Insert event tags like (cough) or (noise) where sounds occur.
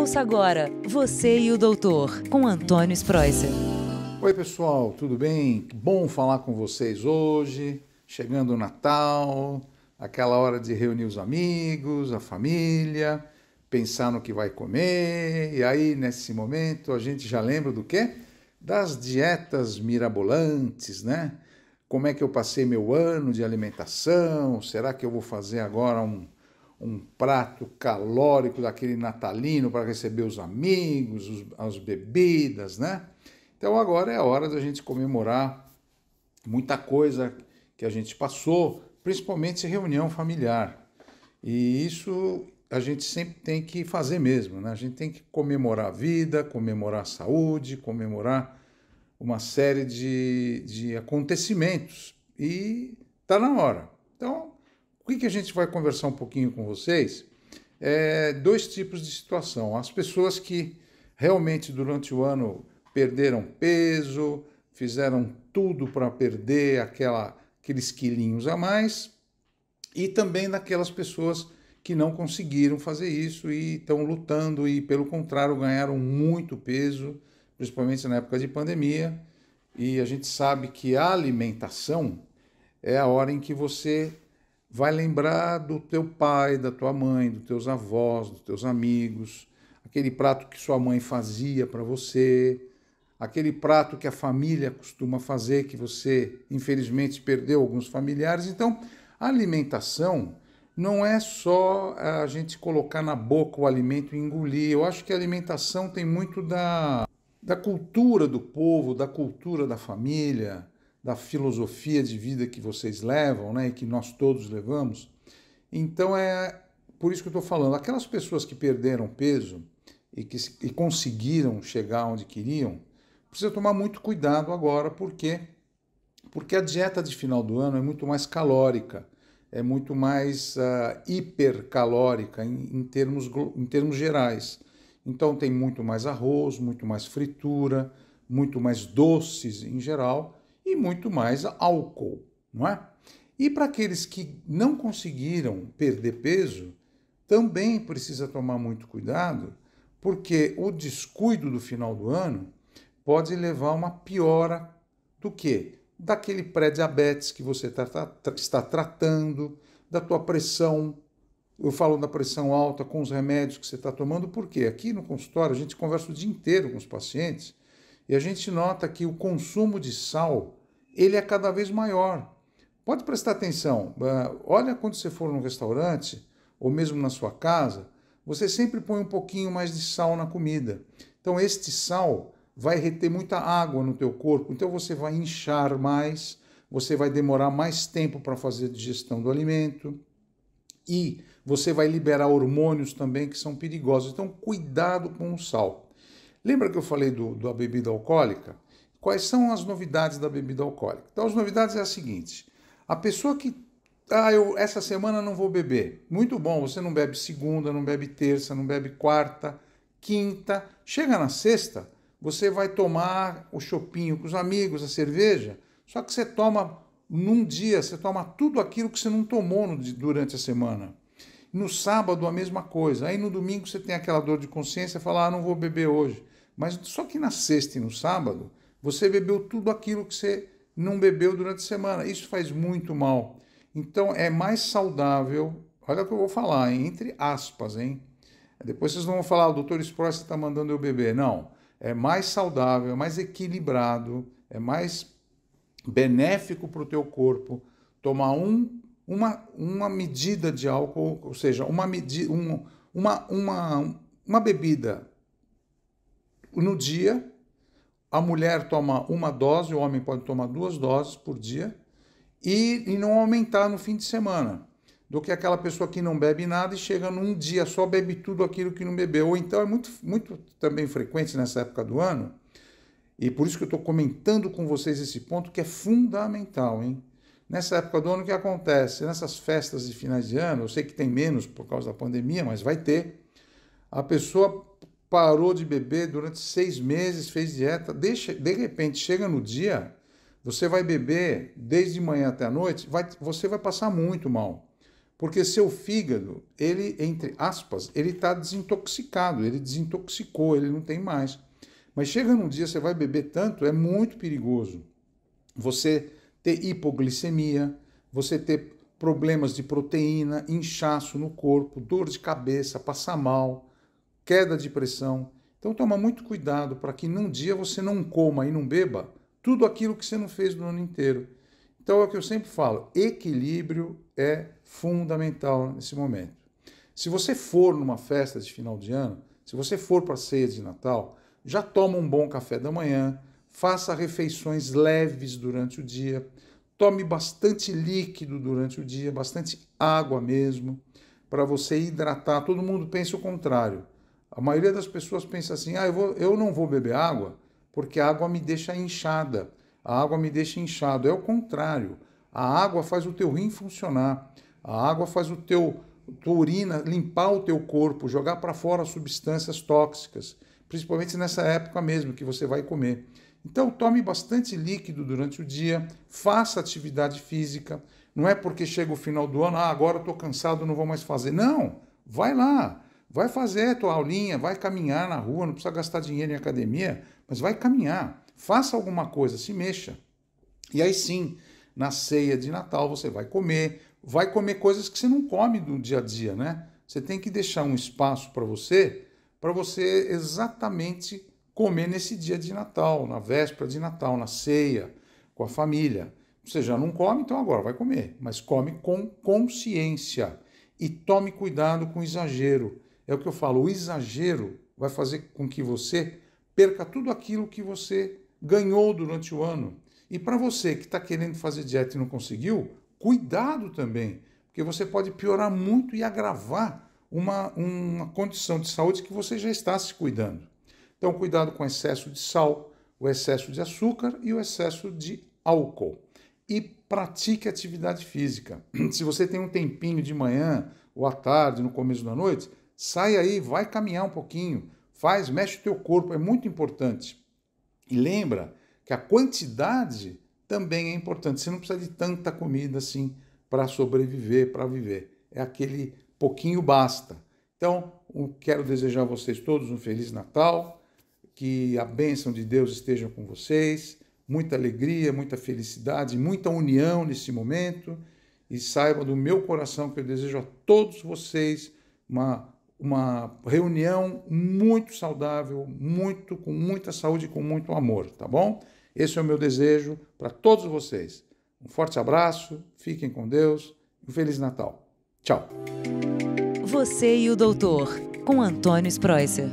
Ouça agora Você e o Doutor, com Antônio Spreuser. Oi, pessoal, tudo bem? Bom falar com vocês hoje. Chegando o Natal, aquela hora de reunir os amigos, a família, pensar no que vai comer. E aí, nesse momento, a gente já lembra do quê? Das dietas mirabolantes, né? Como é que eu passei meu ano de alimentação? Será que eu vou fazer agora um um prato calórico daquele natalino para receber os amigos, os, as bebidas, né? Então agora é a hora da gente comemorar muita coisa que a gente passou, principalmente reunião familiar. E isso a gente sempre tem que fazer mesmo, né? A gente tem que comemorar a vida, comemorar a saúde, comemorar uma série de, de acontecimentos. E tá na hora. Então, o que a gente vai conversar um pouquinho com vocês é dois tipos de situação. As pessoas que realmente durante o ano perderam peso, fizeram tudo para perder aquela, aqueles quilinhos a mais, e também daquelas pessoas que não conseguiram fazer isso e estão lutando e, pelo contrário, ganharam muito peso, principalmente na época de pandemia. E a gente sabe que a alimentação é a hora em que você vai lembrar do teu pai, da tua mãe, dos teus avós, dos teus amigos, aquele prato que sua mãe fazia para você, aquele prato que a família costuma fazer, que você infelizmente perdeu alguns familiares. Então, a alimentação não é só eh, a gente colocar na boca o alimento e engolir. Eu acho que a alimentação tem muito da, da cultura do povo, da cultura da família da filosofia de vida que vocês levam, né, e que nós todos levamos. Então é por isso que eu estou falando. Aquelas pessoas que perderam peso e que e conseguiram chegar onde queriam, precisa tomar muito cuidado agora, porque porque a dieta de final do ano é muito mais calórica, é muito mais uh, hipercalórica em, em, termos, em termos gerais. Então tem muito mais arroz, muito mais fritura, muito mais doces em geral e muito mais álcool, não é? E para aqueles que não conseguiram perder peso, também precisa tomar muito cuidado, porque o descuido do final do ano pode levar a uma piora do que? Daquele pré-diabetes que você tá, tá, tá, está tratando, da tua pressão. Eu falo da pressão alta com os remédios que você está tomando, porque aqui no consultório a gente conversa o dia inteiro com os pacientes e a gente nota que o consumo de sal ele é cada vez maior. Pode prestar atenção, ah, olha quando você for num restaurante ou mesmo na sua casa, você sempre põe um pouquinho mais de sal na comida. Então este sal vai reter muita água no teu corpo, então você vai inchar mais, você vai demorar mais tempo para fazer a digestão do alimento e você vai liberar hormônios também que são perigosos. Então cuidado com o sal. Lembra que eu falei do, da bebida alcoólica? Quais são as novidades da bebida alcoólica? Então, as novidades é a seguinte: a pessoa que ah, eu essa semana não vou beber. Muito bom, você não bebe segunda, não bebe terça, não bebe quarta, quinta. Chega na sexta, você vai tomar o chopinho com os amigos, a cerveja, só que você toma num dia, você toma tudo aquilo que você não tomou no, durante a semana. No sábado a mesma coisa. Aí no domingo você tem aquela dor de consciência, fala: "Ah, não vou beber hoje". Mas só que na sexta e no sábado você bebeu tudo aquilo que você não bebeu durante a semana. Isso faz muito mal. Então é mais saudável, olha o que eu vou falar, hein? entre aspas, hein? Depois vocês não vão falar, ah, o doutor Spross está mandando eu beber. Não. É mais saudável, é mais equilibrado, é mais benéfico para o teu corpo tomar um, uma, uma medida de álcool, ou seja, uma, medida, um, uma, uma, uma bebida no dia a mulher toma uma dose, o homem pode tomar duas doses por dia e, e não aumentar no fim de semana do que aquela pessoa que não bebe nada e chega num dia só bebe tudo aquilo que não bebeu. Ou então é muito, muito também frequente nessa época do ano, e por isso que eu estou comentando com vocês esse ponto que é fundamental, hein? Nessa época do ano, o que acontece? Nessas festas de finais de ano, eu sei que tem menos por causa da pandemia, mas vai ter. A pessoa parou de beber durante seis meses, fez dieta, deixa, de repente chega no dia, você vai beber desde manhã até a noite, vai, você vai passar muito mal. Porque seu fígado, ele, entre aspas, ele está desintoxicado, ele desintoxicou, ele não tem mais. Mas chega num dia, você vai beber tanto, é muito perigoso. Você ter hipoglicemia, você ter problemas de proteína, inchaço no corpo, dor de cabeça, passar mal queda de pressão. Então toma muito cuidado para que num dia você não coma e não beba tudo aquilo que você não fez no ano inteiro. Então é o que eu sempre falo, equilíbrio é fundamental nesse momento. Se você for numa festa de final de ano, se você for para a ceia de Natal, já toma um bom café da manhã, faça refeições leves durante o dia, tome bastante líquido durante o dia, bastante água mesmo, para você hidratar. Todo mundo pensa o contrário. A maioria das pessoas pensa assim: ah, eu, vou, eu não vou beber água porque a água me deixa inchada. A água me deixa inchado. É o contrário. A água faz o teu rim funcionar. A água faz o teu tua urina limpar o teu corpo, jogar para fora substâncias tóxicas, principalmente nessa época mesmo que você vai comer. Então tome bastante líquido durante o dia, faça atividade física. Não é porque chega o final do ano, ah, agora estou cansado, não vou mais fazer. Não, vai lá Vai fazer a tua aulinha, vai caminhar na rua, não precisa gastar dinheiro em academia, mas vai caminhar, faça alguma coisa, se mexa. E aí sim, na ceia de Natal você vai comer, vai comer coisas que você não come no dia a dia, né? Você tem que deixar um espaço para você, para você exatamente comer nesse dia de Natal, na véspera de Natal, na ceia, com a família. Você já não come, então agora vai comer, mas come com consciência e tome cuidado com exagero. É o que eu falo, o exagero vai fazer com que você perca tudo aquilo que você ganhou durante o ano. E para você que está querendo fazer dieta e não conseguiu, cuidado também, porque você pode piorar muito e agravar uma, uma condição de saúde que você já está se cuidando. Então, cuidado com o excesso de sal, o excesso de açúcar e o excesso de álcool. E pratique atividade física. (clears throat) Se você tem um tempinho de manhã ou à tarde, no começo da noite, Sai aí, vai caminhar um pouquinho, faz, mexe o teu corpo, é muito importante. E lembra que a quantidade também é importante. Você não precisa de tanta comida assim para sobreviver, para viver. É aquele pouquinho basta. Então, quero desejar a vocês todos um feliz Natal, que a bênção de Deus esteja com vocês, muita alegria, muita felicidade, muita união nesse momento. E saiba do meu coração que eu desejo a todos vocês uma uma reunião muito saudável, muito com muita saúde e com muito amor, tá bom? Esse é o meu desejo para todos vocês. Um forte abraço, fiquem com Deus, um feliz Natal. Tchau. Você e o doutor com Antônio Spreuser.